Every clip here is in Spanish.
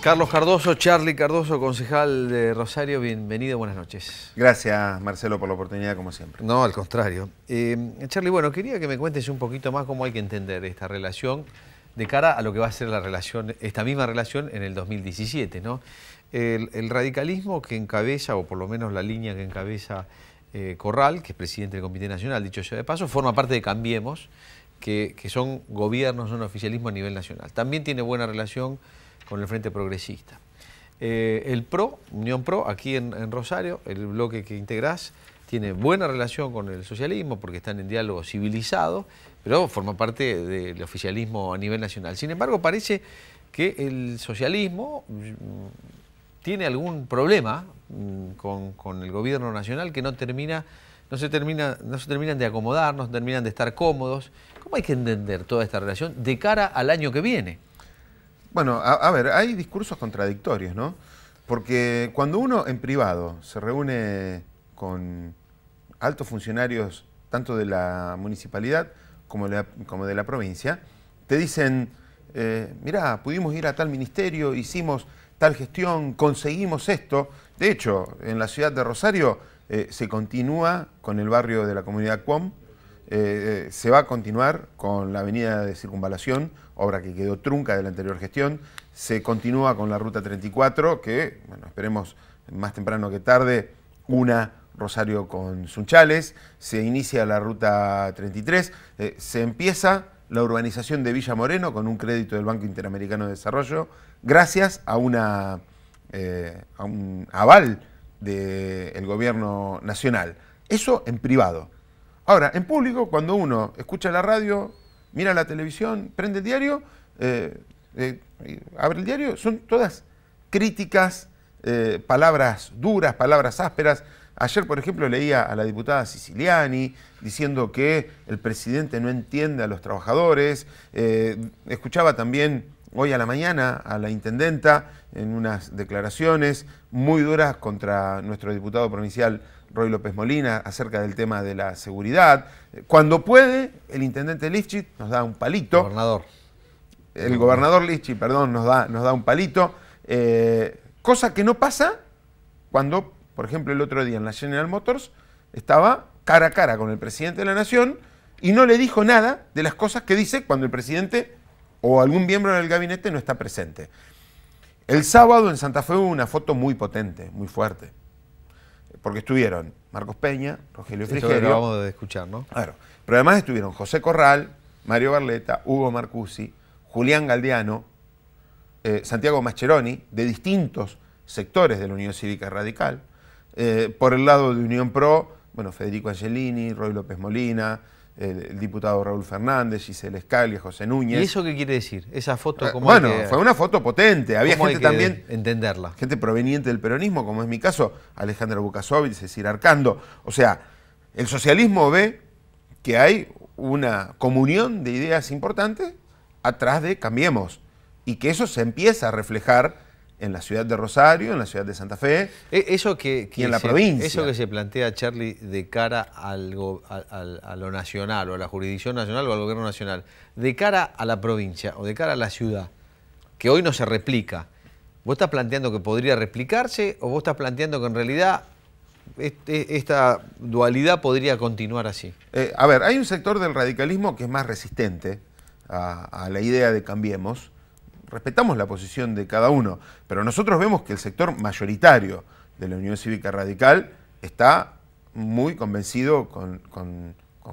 Carlos Cardoso, Charlie Cardoso, concejal de Rosario, bienvenido, buenas noches. Gracias Marcelo por la oportunidad como siempre. No, al contrario. Eh, Charlie, bueno, quería que me cuentes un poquito más cómo hay que entender esta relación de cara a lo que va a ser la relación, esta misma relación en el 2017, ¿no? El, radicalismo que encabeza, o por lo menos la línea que encabeza eh, Corral, que es presidente del Comité Nacional, dicho sea de paso, forma parte de Cambiemos, que, son gobiernos, un oficialismo a nivel nacional. También tiene buena relación con el Frente Progresista. Eh, el PRO, Unión PRO, aquí en, Rosario, el bloque que integrás, tiene buena relación con el socialismo porque están en diálogo civilizado, pero forma parte del oficialismo a nivel nacional. Sin embargo, parece que el socialismo mm, tiene algún problema mm, con, el gobierno nacional que no termina no se, termina, no se terminan de acomodar, no se terminan de estar cómodos. ¿Cómo hay que entender toda esta relación de cara al año que viene? Bueno, a, ver, hay discursos contradictorios, ¿no? Porque cuando uno en privado se reúne con altos funcionarios, tanto de la municipalidad como de la, provincia, te dicen, eh, mirá, pudimos ir a tal ministerio, hicimos tal gestión, conseguimos esto. De hecho, en la ciudad de Rosario eh, se continúa con el barrio de la comunidad Cuom, eh, eh, se va a continuar con la avenida de circunvalación, obra que quedó trunca de la anterior gestión. Se continúa con la ruta 34, que bueno, esperemos más temprano que tarde, una Rosario con Sunchales. Se inicia la ruta 33. Eh, se empieza la urbanización de Villa Moreno con un crédito del Banco Interamericano de Desarrollo, gracias a, un aval del gobierno nacional. Eso en privado. Ahora, en público, cuando uno escucha la radio, mira la televisión, prende el diario, eh, eh, abre el diario, son todas críticas, eh, palabras duras, palabras ásperas. Ayer, por ejemplo, leía a la diputada Siciliani diciendo que el presidente no entiende a los trabajadores. escuchaba también hoy a la mañana a la intendenta en unas declaraciones muy duras contra nuestro diputado provincial Roy López Molina acerca del tema de la seguridad. Eh, cuando puede, el intendente Lifchit nos da un palito. El gobernador. El gobernador Lifchit, perdón, nos da, nos da un palito. Eh, cosa que no pasa cuando, por ejemplo, el otro día en la General Motors estaba cara a cara con el presidente de la Nación y no le dijo nada de las cosas que dice cuando el presidente o algún miembro del gabinete no está presente. El sábado en Santa Fe hubo una foto muy potente, muy fuerte porque estuvieron Marcos Peña, Rogelio Frigerio. de escuchar, ¿no? Claro. Pero además estuvieron José Corral, Mario Barleta, Hugo Marcusi, Julián Galdiano, eh, Santiago Mascheroni, de distintos sectores de la Unión Cívica Radical. Eh, por el lado de Unión Pro, bueno, Federico Angelini, Roy López Molina, el, diputado Raúl Fernández, Giselle Escalia, José Núñez. ¿Y eso qué quiere decir? Esa foto eh, como. Bueno, fue una foto potente. Había gente también. Entenderla. Gente proveniente del peronismo, como es mi caso, Alejandro Bukasovic, Cecil Arcando. O sea, el socialismo ve que hay una comunión de ideas importantes atrás de Cambiemos y que eso se empieza a reflejar en la ciudad de Rosario, en la ciudad de Santa Fe e, eso que, y en la provincia. Eso que se plantea, Charlie, de cara a lo nacional o a la jurisdicción nacional o al gobierno nacional, de cara a la provincia o de cara a la ciudad, que hoy no se replica, ¿vos estás planteando que podría replicarse o vos estás planteando que en realidad e, esta dualidad podría continuar así? Eh, a ver, hay un sector del radicalismo que es más resistente a la idea de cambiemos, respetamos la posición de cada uno, pero nosotros vemos que el sector mayoritario de la Unión Cívica Radical está muy convencido con,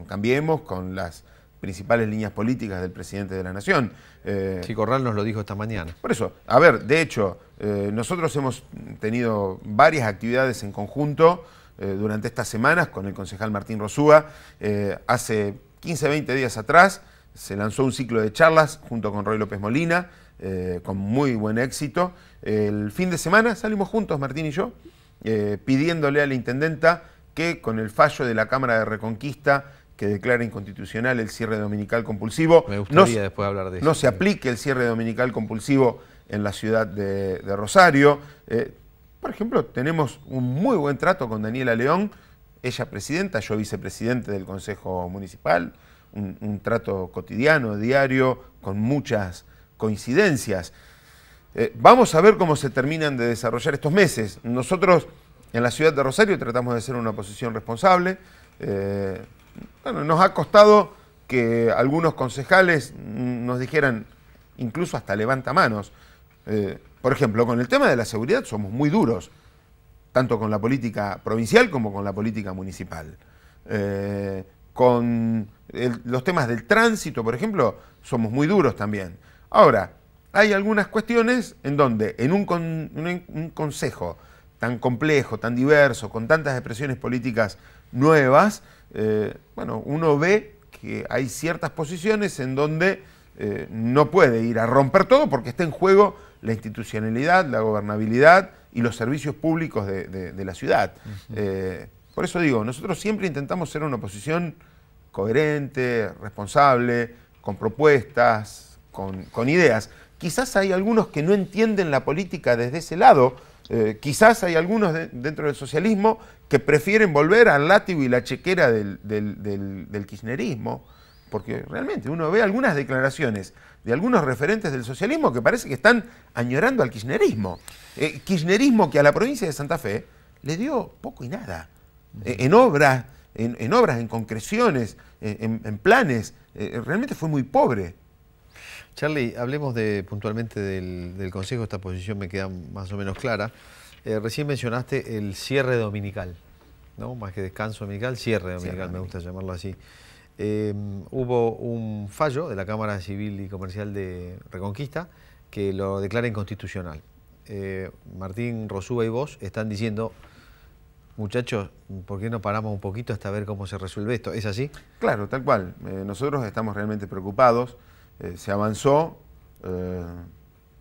Cambiemos, con las principales líneas políticas del presidente de la Nación. Eh, sí, Corral nos lo dijo esta mañana. Por eso, a ver, de hecho, eh, nosotros hemos tenido varias actividades en conjunto eh, durante estas semanas con el concejal Martín Rosúa. Eh, hace 15, 20 días atrás se lanzó un ciclo de charlas junto con Roy López Molina, eh, con muy buen éxito. El fin de semana salimos juntos, Martín y yo, eh, pidiéndole a la intendenta que con el fallo de la Cámara de Reconquista que declara inconstitucional el cierre dominical compulsivo, no, se aplique el cierre dominical compulsivo en la ciudad de, Rosario. Eh, por ejemplo, tenemos un muy buen trato con Daniela León, ella presidenta, yo vicepresidente del Consejo Municipal, un trato cotidiano, diario, con muchas coincidencias. Eh, vamos a ver cómo se terminan de desarrollar estos meses. Nosotros en la ciudad de Rosario tratamos de ser una posición responsable. Eh, nos ha costado que algunos concejales nos dijeran, incluso hasta levanta manos. Eh, por ejemplo, con el tema de la seguridad somos muy duros, tanto con la política provincial como con la política municipal. con los temas del tránsito, por ejemplo, somos muy duros también. Ahora, hay algunas cuestiones en donde en un, consejo tan complejo, tan diverso, con tantas expresiones políticas nuevas, eh, bueno, uno ve que hay ciertas posiciones en donde eh, no puede ir a romper todo porque está en juego la institucionalidad, la gobernabilidad y los servicios públicos de, la ciudad. Eh, por eso digo, nosotros siempre intentamos ser una oposición coherente, responsable, con propuestas, con, ideas. Quizás hay algunos que no entienden la política desde ese lado, eh, quizás hay algunos dentro del socialismo que prefieren volver al látigo y la chequera del, kirchnerismo, porque realmente uno ve algunas declaraciones de algunos referentes del socialismo que parece que están añorando al kirchnerismo. Eh, kirchnerismo que a la provincia de Santa Fe le dio poco y nada, eh, en obras, en, obras, en concreciones, en planes, realmente fue muy pobre. Charlie, hablemos de, puntualmente del, Consejo, esta posición me queda más o menos clara. Eh, recién mencionaste el cierre dominical, ¿no? Más que descanso dominical, cierre dominical, me gusta llamarlo así. Em, hubo un fallo de la Cámara Civil y Comercial de Reconquista que lo declara inconstitucional. Eh, Martín Rosúa y vos están diciendo, muchachos, ¿por qué no paramos un poquito hasta ver cómo se resuelve esto? ¿Es así? Claro, tal cual. Eh, nosotros estamos realmente preocupados. Eh, se avanzó eh,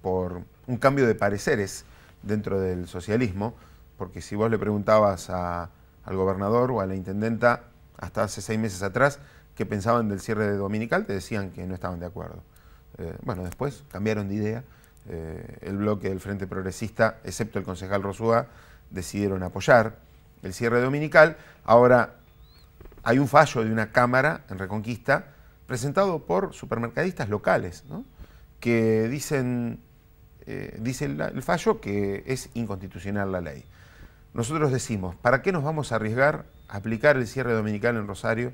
por un cambio de pareceres dentro del socialismo, porque si vos le preguntabas al gobernador o a la intendenta hasta hace seis meses atrás qué pensaban del cierre de Dominical, te decían que no estaban de acuerdo. Eh, bueno, después cambiaron de idea. el bloque del Frente Progresista, excepto el concejal Rosúa, decidieron apoyar el cierre dominical. Ahora, hay un fallo de una Cámara en Reconquista presentado por supermercadistas locales, que dicen, eh, dice el, el fallo que es inconstitucional la ley. Nosotros decimos, ¿para qué nos vamos a arriesgar a aplicar el cierre dominical en Rosario?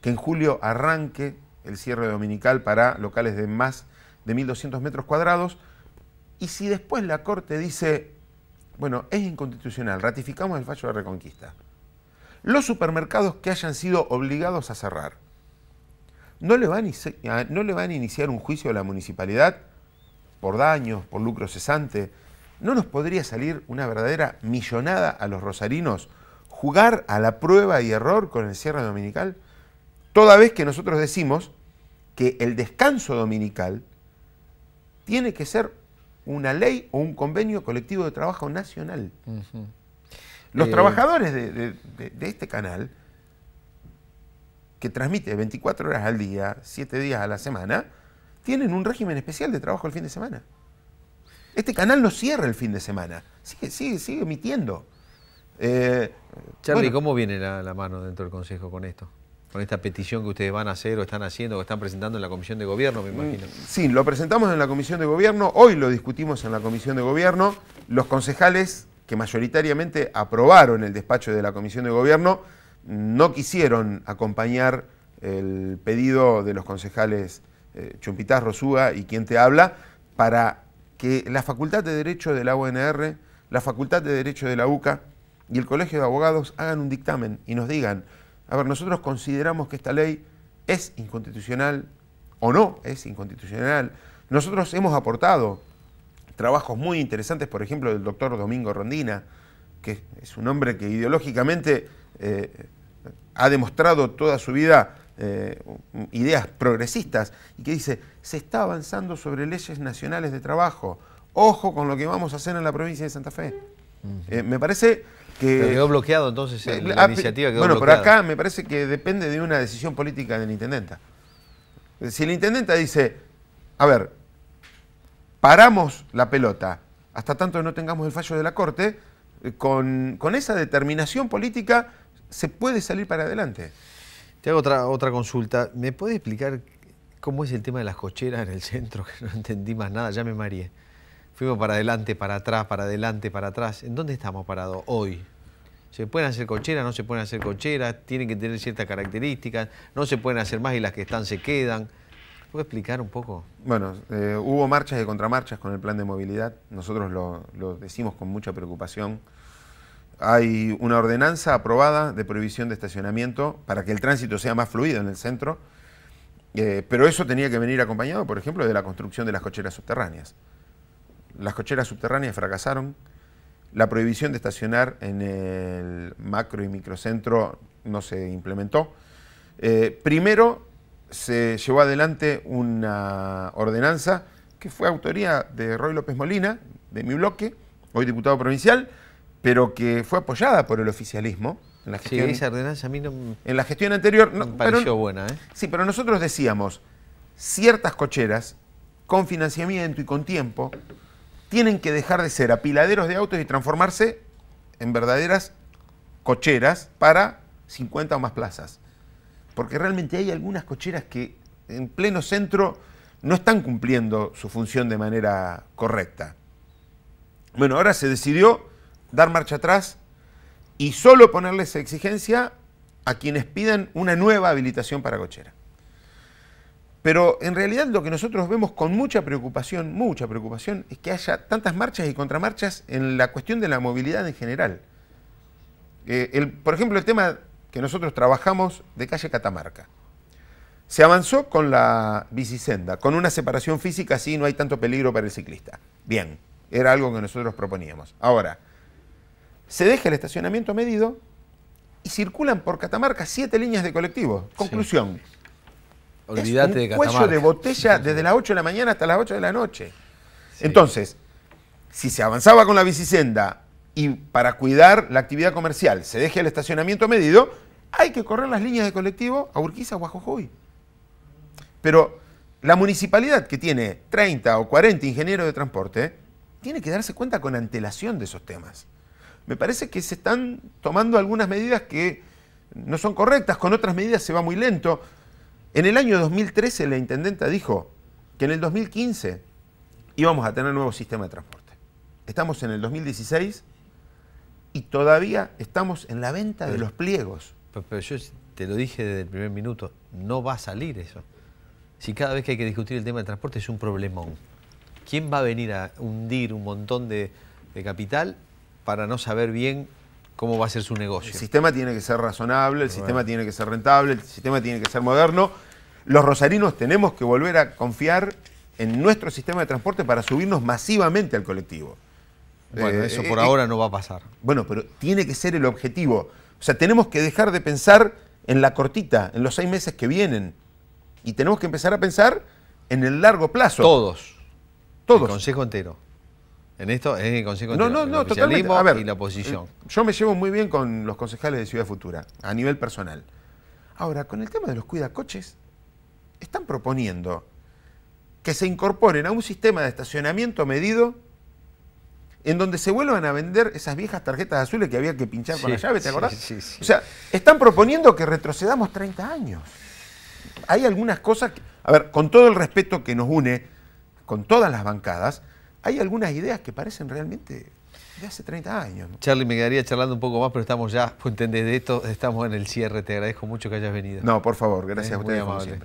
Que en julio arranque el cierre dominical para locales de más de 1.200 metros cuadrados. Y si después la Corte dice, bueno, es inconstitucional, ratificamos el fallo de Reconquista. Los supermercados que hayan sido obligados a cerrar, ¿No le, van a, ¿No le van a iniciar un juicio a la municipalidad por daños, por lucro cesante? ¿No nos podría salir una verdadera millonada a los rosarinos jugar a la prueba y error con el cierre dominical? Toda vez que nosotros decimos que el descanso dominical tiene que ser una ley o un convenio colectivo de trabajo nacional. Los eh, trabajadores de este canal que transmite 24 horas al día, 7 días a la semana, tienen un régimen especial de trabajo el fin de semana. Este canal no cierra el fin de semana, sigue, sigue, sigue emitiendo. Eh, Charlie, ¿cómo viene la, la mano dentro del Consejo con esto? con esta petición que ustedes van a hacer o están haciendo o están presentando en la Comisión de Gobierno, me imagino. Mm, sí, lo presentamos en la Comisión de Gobierno, hoy lo discutimos en la Comisión de Gobierno, los concejales que mayoritariamente aprobaron el despacho de la Comisión de Gobierno no quisieron acompañar el pedido de los concejales eh, Chumpitaz, Rosúa y quien te habla para que la Facultad de Derecho de la UNR, la Facultad de Derecho de la UCA y el Colegio de Abogados hagan un dictamen y nos digan, a ver, nosotros consideramos que esta ley es inconstitucional o no es inconstitucional. Nosotros hemos aportado trabajos muy interesantes, por ejemplo, del doctor Domingo Rondina, que es un hombre que ideológicamente eh, ha demostrado toda su vida eh, ideas progresistas y que dice, se está avanzando sobre leyes nacionales de trabajo, ojo con lo que vamos a hacer en la provincia de Santa Fe. Eh, me parece que... quedó bloqueado entonces la, ah, iniciativa. Quedó bueno, pero acá me parece que depende de una decisión política del intendente. Si el intendente dice, a ver, paramos la pelota hasta tanto no tengamos el fallo de la Corte, con, con esa determinación política se puede salir para adelante. Te hago otra, otra consulta. ¿Me puede explicar cómo es el tema de las cocheras en el centro? Que no entendí más nada, ya me mareé. Fuimos para adelante, para atrás, para adelante, para atrás. ¿En dónde estamos parados hoy? ¿Se pueden hacer cocheras? ¿No se pueden hacer cocheras? ¿Tienen que tener ciertas características? ¿No se pueden hacer más y las que están se quedan? ¿Puede explicar un poco? Bueno, eh, hubo marchas y contramarchas con el plan de movilidad. Nosotros lo, lo decimos con mucha preocupación hay una ordenanza aprobada de prohibición de estacionamiento para que el tránsito sea más fluido en el centro, eh, pero eso tenía que venir acompañado, por ejemplo, de la construcción de las cocheras subterráneas. Las cocheras subterráneas fracasaron, la prohibición de estacionar en el macro y microcentro no se implementó. Eh, primero se llevó adelante una ordenanza que fue autoría de Roy López Molina, de mi bloque, hoy diputado provincial, pero que fue apoyada por el oficialismo. En la gestión, anterior... pareció buena, ¿eh? Sí, pero nosotros decíamos, ciertas cocheras, con financiamiento y con tiempo, tienen que dejar de ser apiladeros de autos y transformarse en verdaderas cocheras para 50 o más plazas. Porque realmente hay algunas cocheras que en pleno centro no están cumpliendo su función de manera correcta. Bueno, ahora se decidió dar marcha atrás y solo ponerles exigencia a quienes pidan una nueva habilitación para cochera. Pero en realidad lo que nosotros vemos con mucha preocupación, mucha preocupación, es que haya tantas marchas y contramarchas en la cuestión de la movilidad en general. Eh, por ejemplo, el tema que nosotros trabajamos de calle Catamarca. Se avanzó con la bicisenda, con una separación física, así no hay tanto peligro para el ciclista. Bien, era algo que nosotros proponíamos. Ahora, se deja el estacionamiento medido y circulan por Catamarca siete líneas de colectivo. Conclusión. Olvídate de Catamarca. cuello de botella desde las 8 de la mañana hasta las 8 de la noche. Entonces, si se avanzaba con la bicisenda y para cuidar la actividad comercial se deja el estacionamiento medido, hay que correr las líneas de colectivo a Urquiza o a Jujuy. Pero la municipalidad que tiene 30 o 40 ingenieros de transporte tiene que darse cuenta con antelación de esos temas me parece que se están tomando algunas medidas que no son correctas, con otras medidas se va muy lento. En el año 2013 la intendenta dijo que en el 2015 íbamos a tener un nuevo sistema de transporte. Estamos en el 2016 y todavía estamos en la venta de los pliegos. Pero, yo te lo dije desde el primer minuto, no va a salir eso. Si cada vez que hay que discutir el tema del transporte es un problemón. ¿Quién va a venir a hundir un montón de capital para no saber bien cómo va a ser su negocio. El sistema tiene que ser razonable, el sistema tiene que ser rentable, el sistema tiene que ser moderno. Los rosarinos tenemos que volver a confiar en nuestro sistema de transporte para subirnos masivamente al colectivo. Bueno, eh, eso eh, por eh, ahora no va a pasar. Bueno, pero tiene que ser el objetivo. O sea, tenemos que dejar de pensar en la cortita, en los seis meses que vienen. Y tenemos que empezar a pensar en el largo plazo. Todos. Todos. El consejo entero. En esto es el Consejo no, no, y la oposición. Eh, yo me llevo muy bien con los concejales de Ciudad Futura, a nivel personal. Ahora, con el tema de los cuidacoches, están proponiendo que se incorporen a un sistema de estacionamiento medido en donde se vuelvan a vender esas viejas tarjetas azules que había que pinchar con la llave, ¿te acordás? o sea, están proponiendo que retrocedamos 30 años. Hay algunas cosas, a ver, con todo el respeto que nos une con todas las bancadas, hay algunas ideas que parecen realmente de hace 30 años. Charlie, me quedaría charlando un poco más, pero estamos ya, pues, de esto estamos en el cierre. Te agradezco mucho que hayas venido. No, por favor, gracias eh, a ustedes